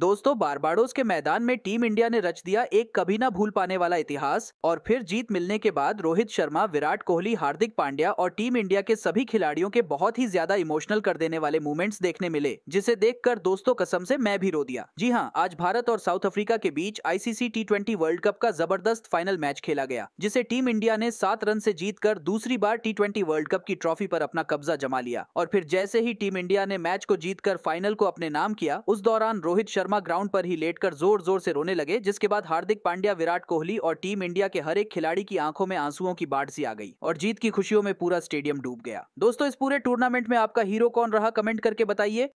दोस्तों बारबाडोस के मैदान में टीम इंडिया ने रच दिया एक कभी ना भूल पाने वाला इतिहास और फिर जीत मिलने के बाद रोहित शर्मा विराट कोहली हार्दिक पांड्या और टीम इंडिया के सभी खिलाड़ियों के बहुत ही ज्यादा इमोशनल कर देने वाले मूवमेंट्स देखने मिले जिसे देखकर दोस्तों कसम से मैं भी रो दिया जी हाँ आज भारत और साउथ अफ्रीका के बीच आईसीसी टी वर्ल्ड कप का जबरदस्त फाइनल मैच खेला गया जिसे टीम इंडिया ने सात रन से कर दूसरी बार टी वर्ल्ड कप की ट्रॉफी पर अपना कब्जा जमा लिया और फिर जैसे ही टीम इंडिया ने मैच को जीतकर फाइनल को अपने नाम किया उस दौरान रोहित शर्मा ग्राउंड पर ही लेटकर जोर जोर से रोने लगे जिसके बाद हार्दिक पांड्या विराट कोहली और टीम इंडिया के हर एक खिलाड़ी की आंखों में आंसुओं की बाढ़ सी आ गई और जीत की खुशियों में पूरा स्टेडियम डूब गया दोस्तों इस पूरे टूर्नामेंट में आपका हीरो कौन रहा कमेंट करके बताइए